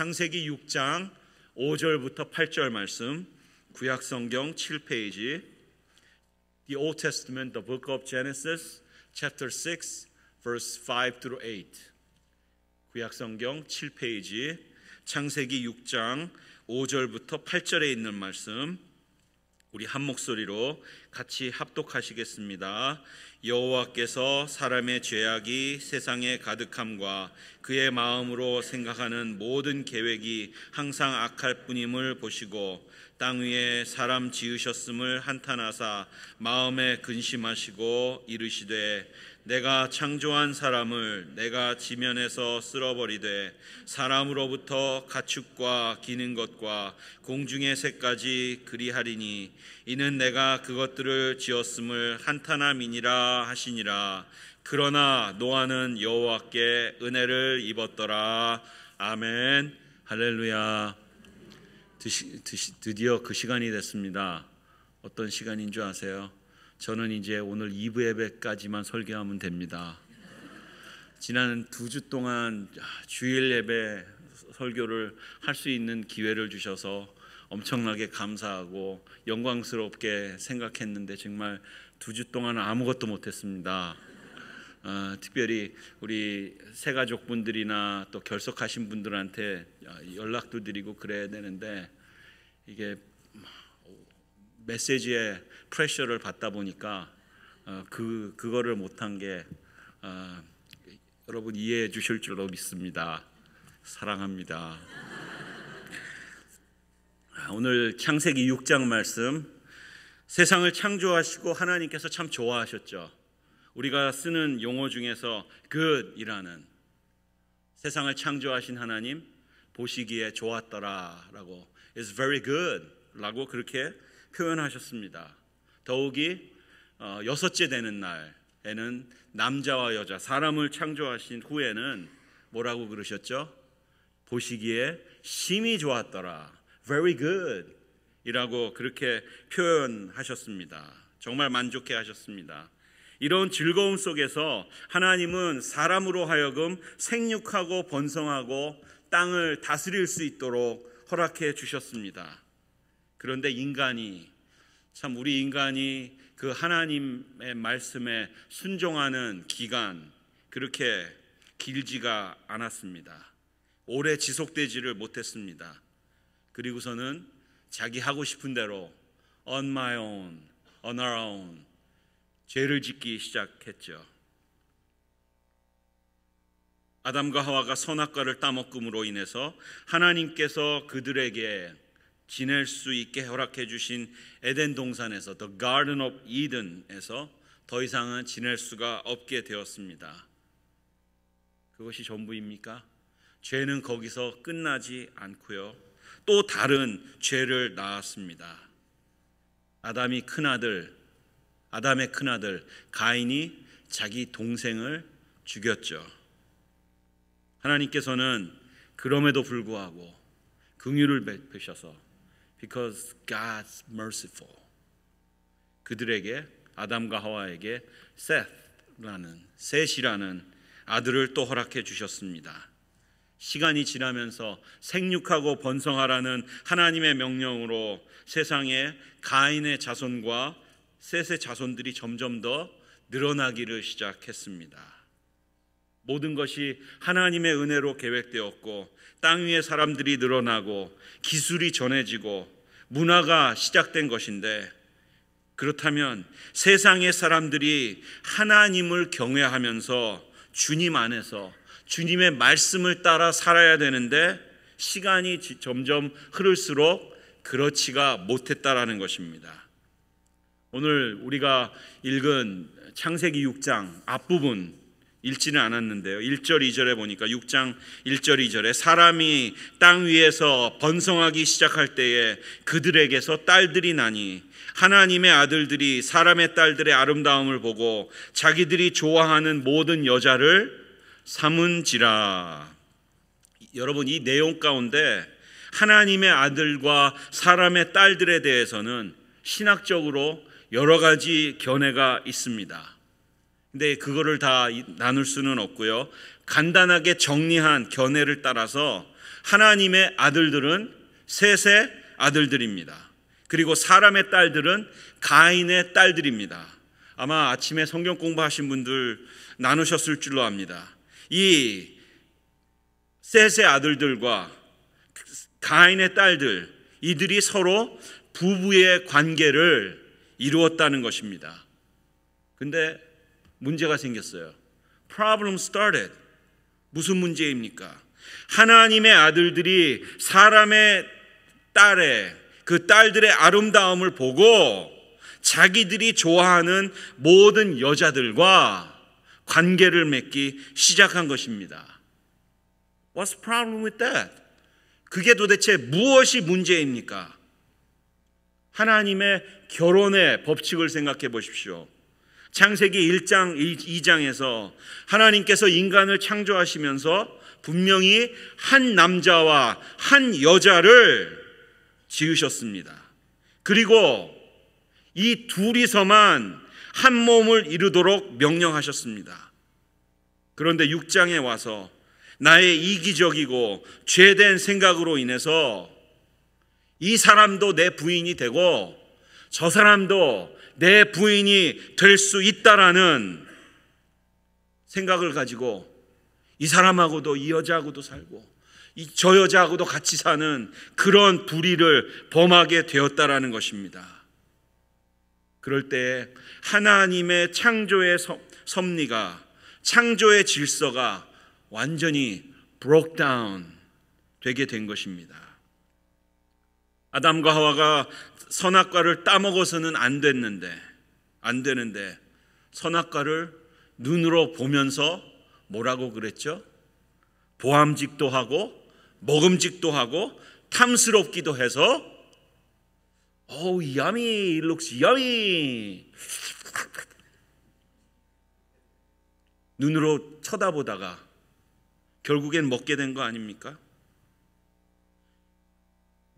창세기 6장 5절부터 8절 말씀, 구약 성경 7페이지, The Old Testament, the Book of Genesis, Chapter 6, Verse 5 through 8. 구약 성경 7페이지, 창세기 6장 5절부터 8절에 있는 말씀, 우리 한 목소리로 같이 합독하시겠습니다. 여호와께서 사람의 죄악이 세상에 가득함과 그의 마음으로 생각하는 모든 계획이 항상 악할 뿐임을 보시고 땅 위에 사람 지으셨음을 한탄하사 마음에 근심하시고 이르시되 내가 창조한 사람을 내가 지면에서 쓸어버리되 사람으로부터 가축과 기는 것과 공중의 새까지 그리하리니 이는 내가 그것들을 지었음을 한탄함이니라 하시니라 그러나 노아는 여호와께 은혜를 입었더라 아멘 할렐루야 드시, 드시, 드디어 그 시간이 됐습니다 어떤 시간인 줄 아세요? 저는 이제 오늘 2부 예배까지만 설교하면 됩니다. 지난 두 주 동안 아, 주일 예배 설교를 할 수 있는 기회를 주셔서 엄청나게 감사하고 영광스럽게 생각했는데 정말 두 주 동안 아무것도 못했습니다. 어, 특별히 우리 새가족 분들이나 또 결석하신 분들한테 아, 연락도 드리고 그래야 되는데 이게 메시지에 프레셔를 받다 보니까 어, 그 그거를 못한 게 어, 여러분 이해해 주실 줄로 믿습니다. 사랑합니다. 아, 오늘 창세기 6장 말씀 세상을 창조하시고 하나님께서 참 좋아하셨죠. 우리가 쓰는 용어 중에서 good이라는 세상을 창조하신 하나님 보시기에 좋았더라라고 is very good라고 그렇게 표현하셨습니다. 더욱이 어, 여섯째 되는 날에는 남자와 여자 사람을 창조하신 후에는 뭐라고 그러셨죠? 보시기에 심히 좋았더라. Very good. 이라고 그렇게 표현하셨습니다. 정말 만족해 하셨습니다. 이런 즐거움 속에서 하나님은 사람으로 하여금 생육하고 번성하고 땅을 다스릴 수 있도록 허락해 주셨습니다. 그런데 인간이 참 우리 인간이 그 하나님의 말씀에 순종하는 기간 그렇게 길지가 않았습니다. 오래 지속되지를 못했습니다. 그리고서는 자기 하고 싶은 대로 on my own, on our own 죄를 짓기 시작했죠. 아담과 하와가 선악과를 따먹음으로 인해서 하나님께서 그들에게 지낼 수 있게 허락해 주신 에덴 동산에서 The Garden of Eden에서 더 이상은 지낼 수가 없게 되었습니다. 그것이 전부입니까? 죄는 거기서 끝나지 않고요. 또 다른 죄를 낳았습니다. 아담이 큰 아들, 아담의 큰 아들 가인이 자기 동생을 죽였죠. 하나님께서는 그럼에도 불구하고 긍휼을 베푸셔서 Because God's merciful. 그들에게 아담과 하와에게 셋라는 셋이라는 아들을 또 허락해 주셨습니다. 시간이 지나면서 생육하고 번성하라는 하나님의 명령으로 세상에 가인의 자손과 셋의 자손들이 점점 더 늘어나기를 시작했습니다. 모든 것이 하나님의 은혜로 계획되었고 땅위에 사람들이 늘어나고 기술이 전해지고 문화가 시작된 것인데 그렇다면 세상의 사람들이 하나님을 경외하면서 주님 안에서 주님의 말씀을 따라 살아야 되는데 시간이 점점 흐를수록 그렇지가 못했다라는 것입니다. 오늘 우리가 읽은 창세기 6장 앞부분 읽지는 않았는데요. 1절 2절에 보니까 6장 1절 2절에 사람이 땅 위에서 번성하기 시작할 때에 그들에게서 딸들이 나니 하나님의 아들들이 사람의 딸들의 아름다움을 보고 자기들이 좋아하는 모든 여자를 삼은지라. 여러분 이 내용 가운데 하나님의 아들과 사람의 딸들에 대해서는 신학적으로 여러 가지 견해가 있습니다. 근데 그거를 다 나눌 수는 없고요. 간단하게 정리한 견해를 따라서 하나님의 아들들은 셋의 아들들입니다. 그리고 사람의 딸들은 가인의 딸들입니다. 아마 아침에 성경 공부하신 분들 나누셨을 줄로 압니다. 이 셋의 아들들과 가인의 딸들, 이들이 서로 부부의 관계를 이루었다는 것입니다. 근데 문제가 생겼어요. Problem started. 무슨 문제입니까? 하나님의 아들들이 사람의 딸의 그 딸들의 아름다움을 보고 자기들이 좋아하는 모든 여자들과 관계를 맺기 시작한 것입니다. What's the problem with that? 그게 도대체 무엇이 문제입니까? 하나님의 결혼의 법칙을 생각해 보십시오. 창세기 1장 2장에서 하나님께서 인간을 창조하시면서 분명히 한 남자와 한 여자를 지으셨습니다. 그리고 이 둘이서만 한 몸을 이루도록 명령하셨습니다. 그런데 6장에 와서 나의 이기적이고 죄된 생각으로 인해서 이 사람도 내 부인이 되고 저 사람도 내 부인이 될 수 있다라는 생각을 가지고 이 사람하고도 이 여자하고도 살고 저 여자하고도 같이 사는 그런 불의를 범하게 되었다라는 것입니다. 그럴 때 하나님의 창조의 섭리가 창조의 질서가 완전히 broke down 되게 된 것입니다. 아담과 하와가 선악과를 따먹어서는 안 됐는데 안 되는데 선악과를 눈으로 보면서 뭐라고 그랬죠? 보암직도 하고 먹음직도 하고 탐스럽기도 해서 어우 야미 일록스 야미 눈으로 쳐다보다가 결국엔 먹게 된 거 아닙니까?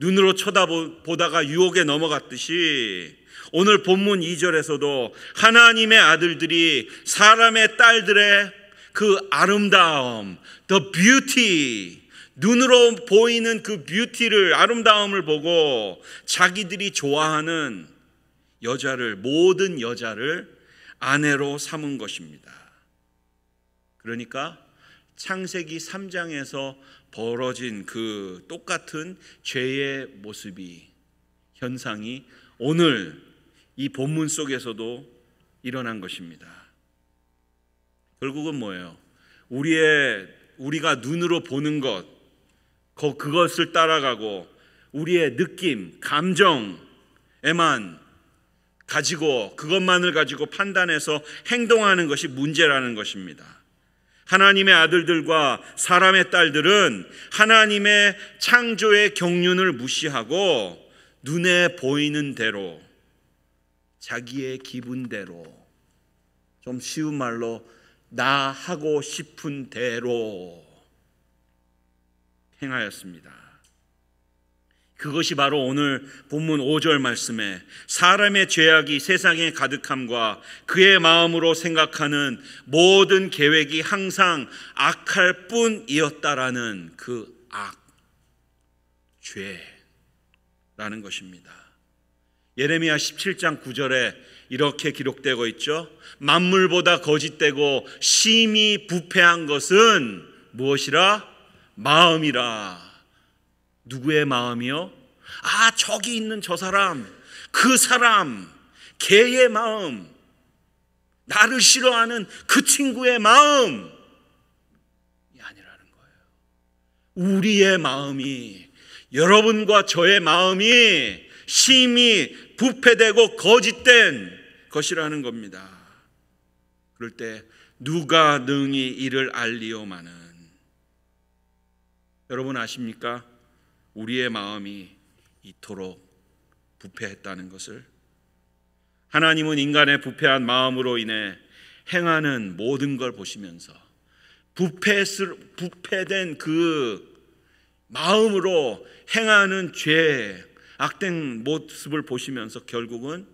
눈으로 쳐다보다가 유혹에 넘어갔듯이 오늘 본문 2절에서도 하나님의 아들들이 사람의 딸들의 그 아름다움, the beauty, 눈으로 보이는 그 뷰티를, 아름다움을 보고 자기들이 좋아하는 여자를, 모든 여자를 아내로 삼은 것입니다. 그러니까 창세기 3장에서 벌어진 그 똑같은 죄의 모습이 현상이 오늘 이 본문 속에서도 일어난 것입니다. 결국은 뭐예요? 우리의 우리가 눈으로 보는 것 그것을 따라가고 우리의 느낌, 감정에만 가지고 그것만을 가지고 판단해서 행동하는 것이 문제라는 것입니다. 하나님의 아들들과 사람의 딸들은 하나님의 창조의 경륜을 무시하고 눈에 보이는 대로 자기의 기분대로 좀 쉬운 말로 나 하고 싶은 대로 행하였습니다. 그것이 바로 오늘 본문 5절 말씀에 사람의 죄악이 세상에 가득함과 그의 마음으로 생각하는 모든 계획이 항상 악할 뿐이었다라는 그 악, 죄라는 것입니다. 예레미야 17장 9절에 이렇게 기록되고 있죠. 만물보다 거짓되고 심히 부패한 것은 무엇이라? 마음이라. 누구의 마음이요? 아, 저기 있는 저 사람, 그 사람, 개의 마음, 나를 싫어하는 그 친구의 마음이 아니라는 거예요. 우리의 마음이, 여러분과 저의 마음이 심히 부패되고 거짓된 것이라는 겁니다. 그럴 때 누가 능히 이를 알리오마는 여러분 아십니까? 우리의 마음이 이토록 부패했다는 것을 하나님은 인간의 부패한 마음으로 인해 행하는 모든 걸 보시면서 부패스, 부패된 그 마음으로 행하는 죄, 악된 모습을 보시면서 결국은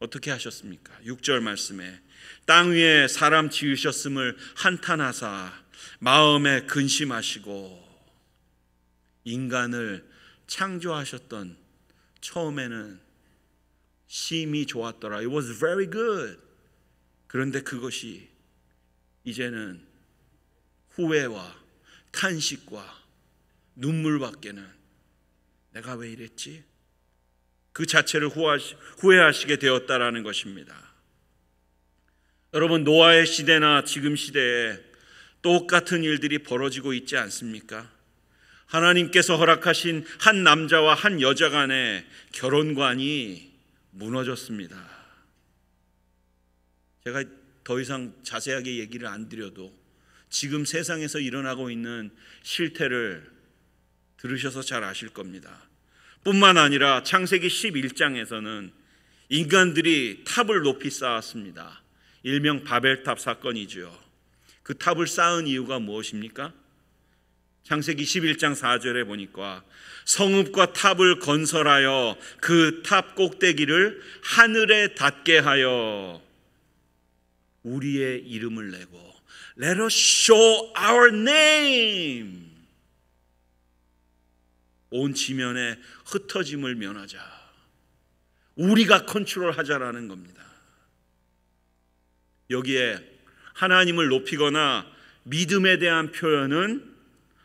어떻게 하셨습니까? 6절 말씀에 땅 위에 사람 지으셨음을 한탄하사 마음에 근심하시고 인간을 창조하셨던 처음에는 심이 좋았더라. It was very good. 그런데 그것이 이제는 후회와 탄식과 눈물밖에는 내가 왜 이랬지? 그 자체를 후회하시게 되었다라는 것입니다. 여러분, 노아의 시대나 지금 시대에 똑같은 일들이 벌어지고 있지 않습니까? 하나님께서 허락하신 한 남자와 한 여자 간의 결혼관이 무너졌습니다. 제가 더 이상 자세하게 얘기를 안 드려도 지금 세상에서 일어나고 있는 실태를 들으셔서 잘 아실 겁니다. 뿐만 아니라 창세기 11장에서는 인간들이 탑을 높이 쌓았습니다. 일명 바벨탑 사건이지요. 그 탑을 쌓은 이유가 무엇입니까? 창세기 11장 4절에 보니까 성읍과 탑을 건설하여 그 탑 꼭대기를 하늘에 닿게 하여 우리의 이름을 내고 Let us show our name 온 지면에 흩어짐을 면하자 우리가 컨트롤하자라는 겁니다 여기에 하나님을 높이거나 믿음에 대한 표현은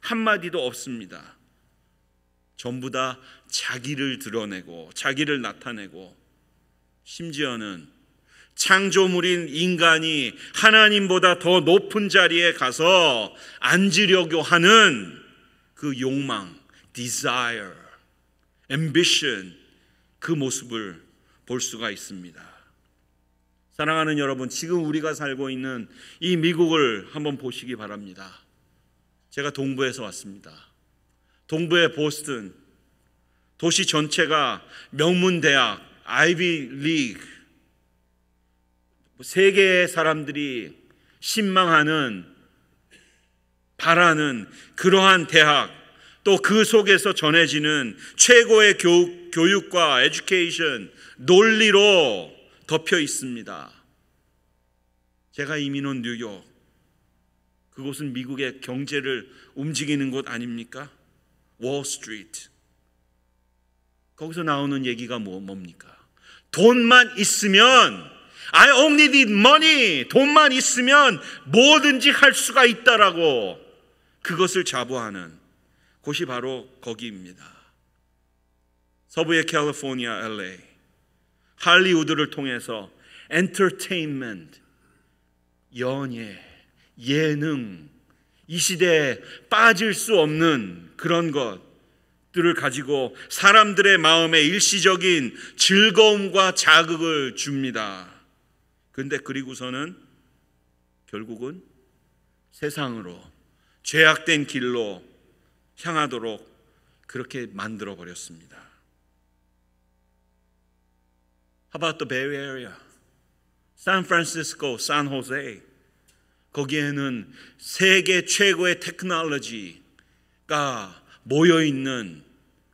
한마디도 없습니다. 전부 다 자기를 드러내고 자기를 나타내고 심지어는 창조물인 인간이 하나님보다 더 높은 자리에 가서 앉으려고 하는 그 욕망, desire, ambition 그 모습을 볼 수가 있습니다. 사랑하는 여러분, 지금 우리가 살고 있는 이 미국을 한번 보시기 바랍니다. 제가 동부에서 왔습니다. 동부의 보스턴 도시 전체가 명문 대학, 아이비 리그 세계의 사람들이 신망하는 바라는 그러한 대학 또 그 속에서 전해지는 최고의 교육, 교육과 에듀케이션 논리로 덮여 있습니다. 제가 이민온 뉴욕 그곳은 미국의 경제를 움직이는 곳 아닙니까? 월스트리트. 거기서 나오는 얘기가 뭐, 뭡니까? 돈만 있으면 I only need money. 돈만 있으면 뭐든지 할 수가 있다라고 그것을 자부하는 곳이 바로 거기입니다. 서부의 캘리포니아 LA 할리우드를 통해서 엔터테인먼트 연예 예능, 이 시대에 빠질 수 없는 그런 것들을 가지고 사람들의 마음에 일시적인 즐거움과 자극을 줍니다. 근데 그리고서는 결국은 세상으로 죄악된 길로 향하도록 그렇게 만들어 버렸습니다. How about the Bay Area? San Francisco, San Jose. 거기에는 세계 최고의 테크놀로지가 모여 있는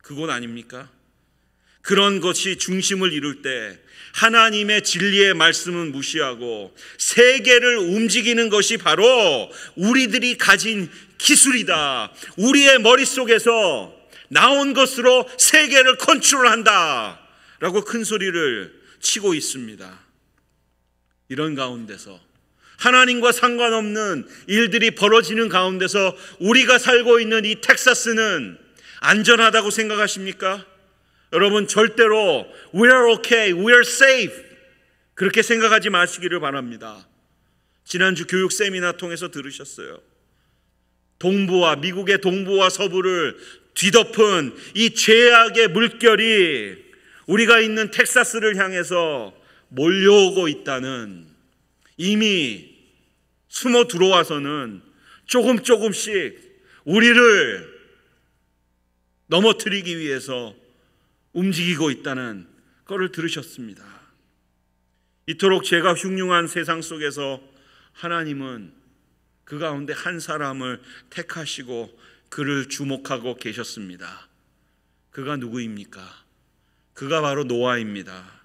그곳 아닙니까? 그런 것이 중심을 이룰 때 하나님의 진리의 말씀은 무시하고 세계를 움직이는 것이 바로 우리들이 가진 기술이다. 우리의 머릿속에서 나온 것으로 세계를 컨트롤한다. 라고 큰 소리를 치고 있습니다. 이런 가운데서 하나님과 상관없는 일들이 벌어지는 가운데서 우리가 살고 있는 이 텍사스는 안전하다고 생각하십니까? 여러분 절대로 we are okay, we are safe 그렇게 생각하지 마시기를 바랍니다. 지난주 교육 세미나 통해서 들으셨어요. 동부와 미국의 동부와 서부를 뒤덮은 이 죄악의 물결이 우리가 있는 텍사스를 향해서 몰려오고 있다는 이미 숨어 들어와서는 조금 조금씩 우리를 넘어뜨리기 위해서 움직이고 있다는 것을 들으셨습니다. 이토록 제가 흉흉한 세상 속에서 하나님은 그 가운데 한 사람을 택하시고 그를 주목하고 계셨습니다. 그가 누구입니까? 그가 바로 노아입니다.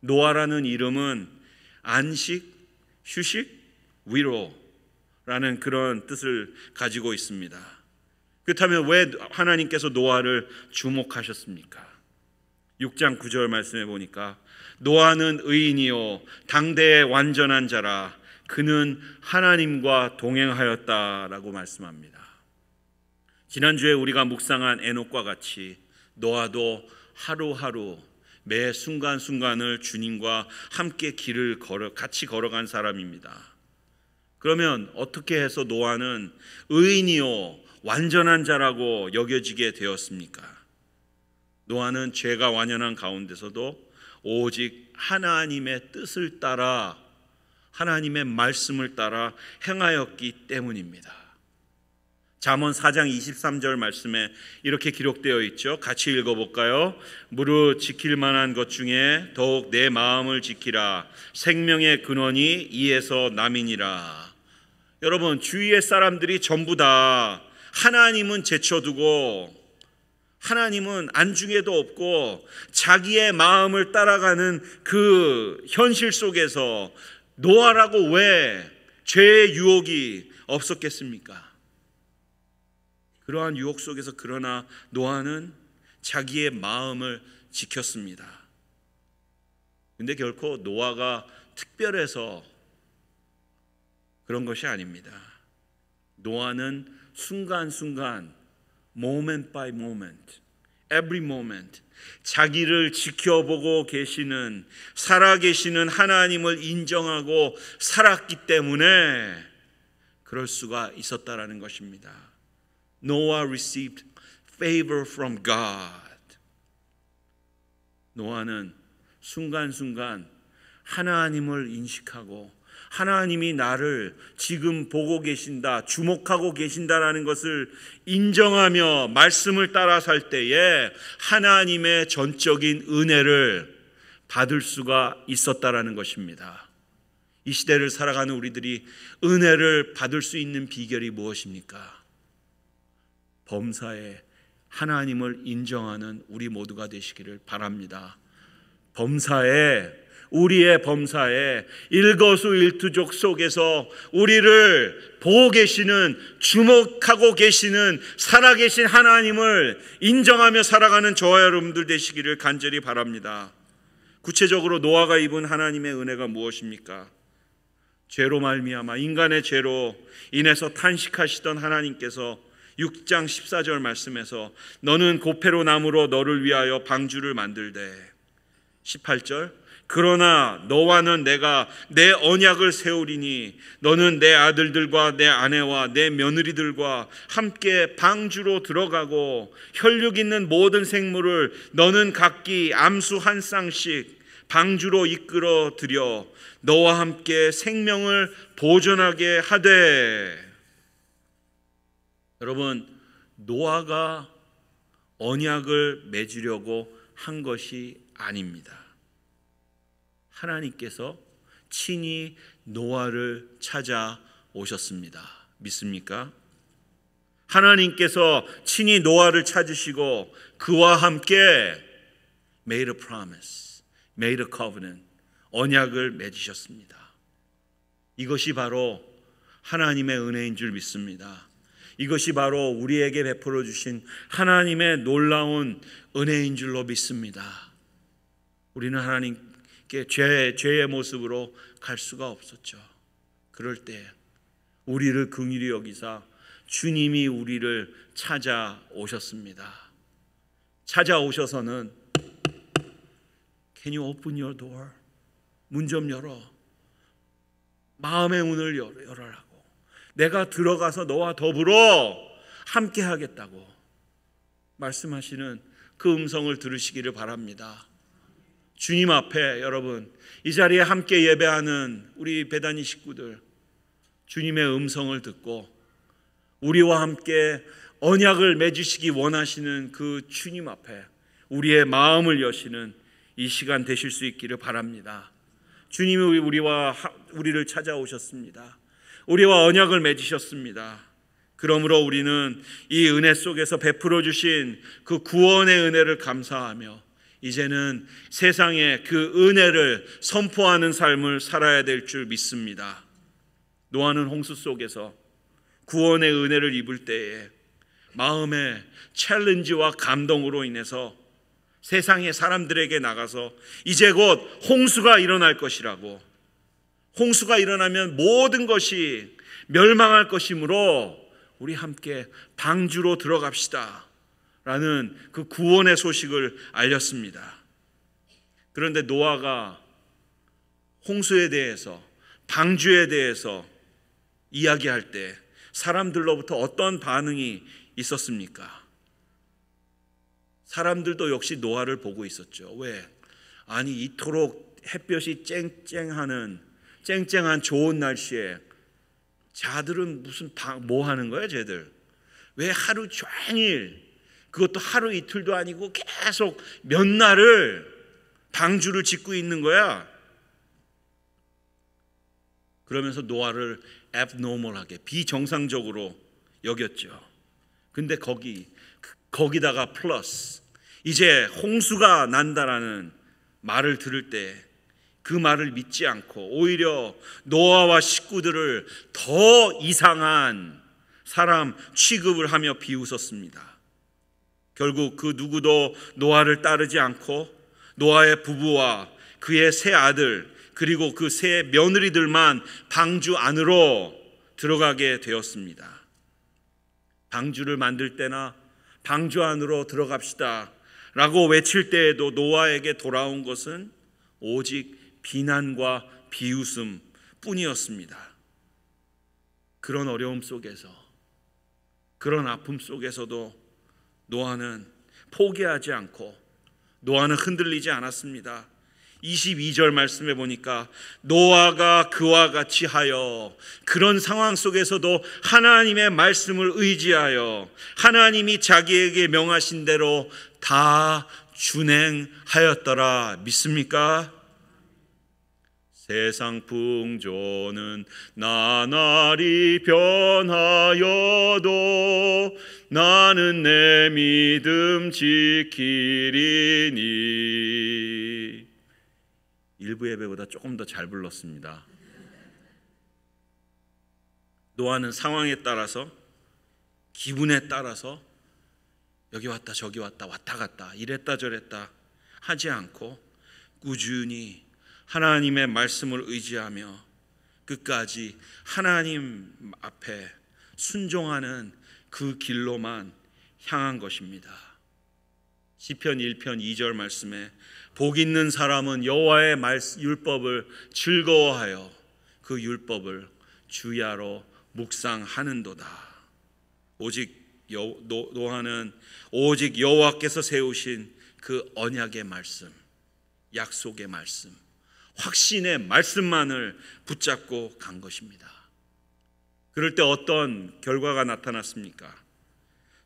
노아라는 이름은 안식, 휴식, 위로라는 그런 뜻을 가지고 있습니다. 그렇다면 왜 하나님께서 노아를 주목하셨습니까? 6장 9절 말씀해 보니까 노아는 의인이요 당대의 완전한 자라 그는 하나님과 동행하였다라고 말씀합니다. 지난주에 우리가 묵상한 에녹과 같이 노아도 하루하루 매 순간순간을 주님과 함께 길을 걸어 같이 걸어간 사람입니다. 그러면 어떻게 해서 노아는 의인이요 완전한 자라고 여겨지게 되었습니까? 노아는 죄가 완연한 가운데서도 오직 하나님의 뜻을 따라 하나님의 말씀을 따라 행하였기 때문입니다. 잠언 4장 23절 말씀에 이렇게 기록되어 있죠. 같이 읽어 볼까요? 무릇 지킬 만한 것 중에 더욱 내 마음을 지키라. 생명의 근원이 이에서 남이니라. 여러분 주위의 사람들이 전부 다 하나님은 제쳐두고 하나님은 안중에도 없고 자기의 마음을 따라가는 그 현실 속에서 노아라고 왜 죄의 유혹이 없었겠습니까? 그러한 유혹 속에서 그러나 노아는 자기의 마음을 지켰습니다. 근데 결코 노아가 특별해서 그런 것이 아닙니다. 노아는 순간순간 moment by moment every moment 자기를 지켜보고 계시는 살아계시는 하나님을 인정하고 살았기 때문에 그럴 수가 있었다라는 것입니다. Noah received favor from God. 노아는 순간순간 하나님을 인식하고 하나님이 나를 지금 보고 계신다, 주목하고 계신다라는 것을 인정하며 말씀을 따라 살 때에 하나님의 전적인 은혜를 받을 수가 있었다라는 것입니다. 이 시대를 살아가는 우리들이 은혜를 받을 수 있는 비결이 무엇입니까? 범사에 하나님을 인정하는 우리 모두가 되시기를 바랍니다. 범사에 우리의 범사에 일거수일투족 속에서 우리를 보고 계시는 주목하고 계시는 살아계신 하나님을 인정하며 살아가는 저와 여러분들 되시기를 간절히 바랍니다. 구체적으로 노아가 입은 하나님의 은혜가 무엇입니까? 죄로 말미암아 인간의 죄로 인해서 탄식하시던 하나님께서 6장 14절 말씀에서 너는 고페로 나무로 너를 위하여 방주를 만들되 18절 그러나 너와는 내가 내 언약을 세우리니 너는 내 아들들과 내 아내와 내 며느리들과 함께 방주로 들어가고 혈육 있는 모든 생물을 너는 각기 암수 한 쌍씩 방주로 이끌어 들여 너와 함께 생명을 보존하게 하되 여러분 노아가 언약을 맺으려고 한 것이 아닙니다. 하나님께서 친히 노아를 찾아오셨습니다. 믿습니까? 하나님께서 친히 노아를 찾으시고 그와 함께 made a promise, made a covenant, 언약을 맺으셨습니다. 이것이 바로 하나님의 은혜인 줄 믿습니다. 이것이 바로 우리에게 베풀어 주신 하나님의 놀라운 은혜인 줄로 믿습니다. 우리는 하나님 밖에 죄, 죄의 모습으로 갈 수가 없었죠. 그럴 때 우리를 긍휼히 여기사 주님이 우리를 찾아오셨습니다. 찾아오셔서는 Can you open your door? 문 좀 열어. 마음의 문을 열어라고. 내가 들어가서 너와 더불어 함께 하겠다고 말씀하시는 그 음성을 들으시기를 바랍니다. 주님 앞에 여러분 이 자리에 함께 예배하는 우리 배단이 식구들 주님의 음성을 듣고 우리와 함께 언약을 맺으시기 원하시는 그 주님 앞에 우리의 마음을 여시는 이 시간 되실 수 있기를 바랍니다. 주님이 우리와 우리를 찾아오셨습니다. 우리와 언약을 맺으셨습니다. 그러므로 우리는 이 은혜 속에서 베풀어 주신 그 구원의 은혜를 감사하며 이제는 세상에 그 은혜를 선포하는 삶을 살아야 될 줄 믿습니다. 노아는 홍수 속에서 구원의 은혜를 입을 때에 마음의 챌린지와 감동으로 인해서 세상의 사람들에게 나가서 이제 곧 홍수가 일어날 것이라고 홍수가 일어나면 모든 것이 멸망할 것이므로 우리 함께 방주로 들어갑시다. 라는 그 구원의 소식을 알렸습니다. 그런데 노아가 홍수에 대해서 방주에 대해서 이야기할 때 사람들로부터 어떤 반응이 있었습니까? 사람들도 역시 노아를 보고 있었죠. 왜? 아니 이토록 햇볕이 쨍쨍하는 쨍쨍한 좋은 날씨에 자들은 무슨 방, 뭐 하는 거야, 쟤들? 왜 하루 종일 그것도 하루 이틀도 아니고 계속 몇 날을 방주를 짓고 있는 거야. 그러면서 노아를 abnormal하게 비정상적으로 여겼죠. 근데 거기 거기다가 플러스 이제 홍수가 난다라는 말을 들을 때 그 말을 믿지 않고 오히려 노아와 식구들을 더 이상한 사람 취급을 하며 비웃었습니다. 결국 그 누구도 노아를 따르지 않고 노아의 부부와 그의 세 아들 그리고 그 세 며느리들만 방주 안으로 들어가게 되었습니다. 방주를 만들 때나 방주 안으로 들어갑시다 라고 외칠 때에도 노아에게 돌아온 것은 오직 비난과 비웃음 뿐이었습니다. 그런 어려움 속에서 그런 아픔 속에서도 노아는 포기하지 않고 노아는 흔들리지 않았습니다. 22절 말씀해 보니까 노아가 그와 같이 하여 그런 상황 속에서도 하나님의 말씀을 의지하여 하나님이 자기에게 명하신 대로 다 준행하였더라 믿습니까? 세상 풍조는 나날이 변하여도 나는 내 믿음 지키리니 일부 예배보다 조금 더 잘 불렀습니다. 노아는 상황에 따라서 기분에 따라서 여기 왔다 저기 왔다 왔다 갔다 이랬다 저랬다 하지 않고 꾸준히 하나님의 말씀을 의지하며 끝까지 하나님 앞에 순종하는 그 길로만 향한 것입니다. 시편 1편 2절 말씀에 복 있는 사람은 여호와의 율법을 즐거워하여 그 율법을 주야로 묵상하는도다. 오직 여, 노, 노하는 오직 여호와께서 세우신 그 언약의 말씀, 약속의 말씀, 확신의 말씀만을 붙잡고 간 것입니다. 그럴 때 어떤 결과가 나타났습니까?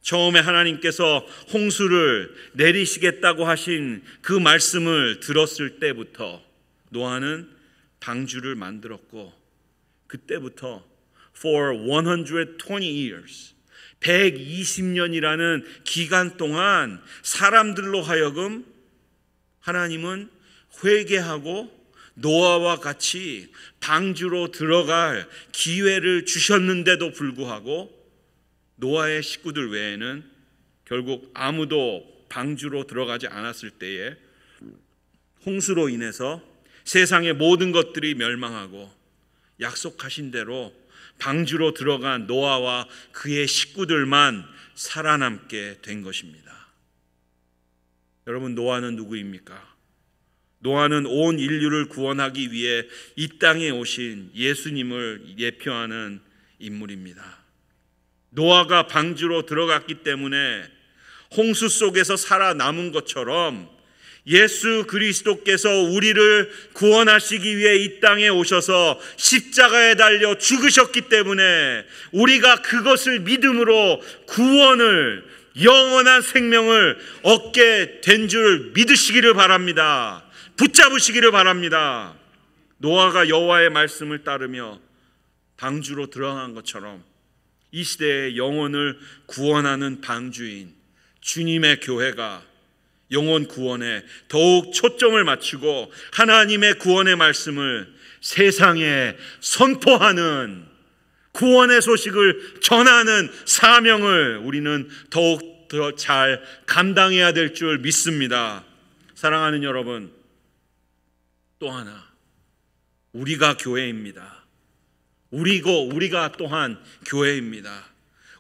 처음에 하나님께서 홍수를 내리시겠다고 하신 그 말씀을 들었을 때부터 노아는 방주를 만들었고 그때부터 for 120 years 120년이라는 기간 동안 사람들로 하여금 하나님은 회개하고 노아와 같이 방주로 들어갈 기회를 주셨는데도 불구하고 노아의 식구들 외에는 결국 아무도 방주로 들어가지 않았을 때에 홍수로 인해서 세상의 모든 것들이 멸망하고 약속하신 대로 방주로 들어간 노아와 그의 식구들만 살아남게 된 것입니다. 여러분, 노아는 누구입니까? 노아는 온 인류를 구원하기 위해 이 땅에 오신 예수님을 예표하는 인물입니다. 노아가 방주로 들어갔기 때문에 홍수 속에서 살아남은 것처럼 예수 그리스도께서 우리를 구원하시기 위해 이 땅에 오셔서 십자가에 달려 죽으셨기 때문에 우리가 그것을 믿음으로 구원을 영원한 생명을 얻게 된 줄 믿으시기를 바랍니다. 붙잡으시기를 바랍니다. 노아가 여호와의 말씀을 따르며 방주로 들어간 것처럼 이 시대의 영혼을 구원하는 방주인 주님의 교회가 영혼 구원에 더욱 초점을 맞추고 하나님의 구원의 말씀을 세상에 선포하는 구원의 소식을 전하는 사명을 우리는 더욱 더 잘 감당해야 될 줄 믿습니다. 사랑하는 여러분, 또 하나 우리가 교회입니다. 우리고 우리가 또한 교회입니다.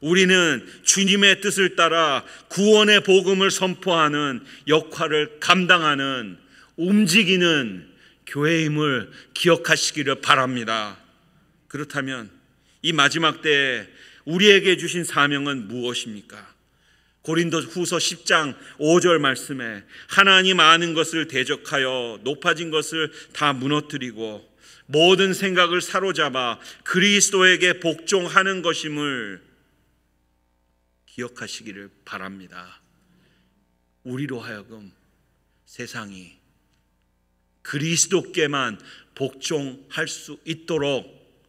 우리는 주님의 뜻을 따라 구원의 복음을 선포하는 역할을 감당하는 움직이는 교회임을 기억하시기를 바랍니다. 그렇다면 이 마지막 때에 우리에게 주신 사명은 무엇입니까? 고린도 후서 10장 5절 말씀에 하나님 아는 것을 대적하여 높아진 것을 다 무너뜨리고 모든 생각을 사로잡아 그리스도에게 복종하는 것임을 기억하시기를 바랍니다. 우리로 하여금 세상이 그리스도께만 복종할 수 있도록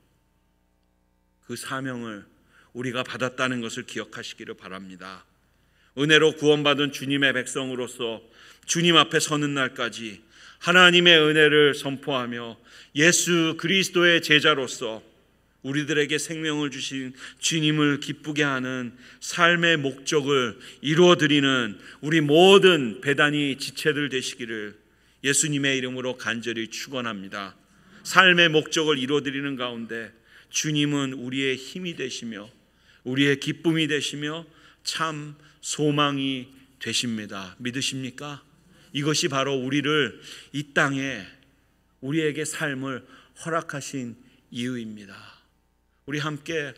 그 사명을 우리가 받았다는 것을 기억하시기를 바랍니다. 은혜로 구원받은 주님의 백성으로서 주님 앞에 서는 날까지 하나님의 은혜를 선포하며 예수 그리스도의 제자로서 우리들에게 생명을 주신 주님을 기쁘게 하는 삶의 목적을 이루어드리는 우리 모든 배단이 지체들 되시기를 예수님의 이름으로 간절히 축원합니다. 삶의 목적을 이루어드리는 가운데 주님은 우리의 힘이 되시며 우리의 기쁨이 되시며 참 소망이 되십니다. 믿으십니까? 이것이 바로 우리를 이 땅에 우리에게 삶을 허락하신 이유입니다. 우리 함께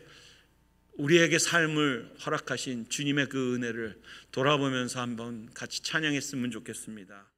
우리에게 삶을 허락하신 주님의 그 은혜를 돌아보면서 한번 같이 찬양했으면 좋겠습니다.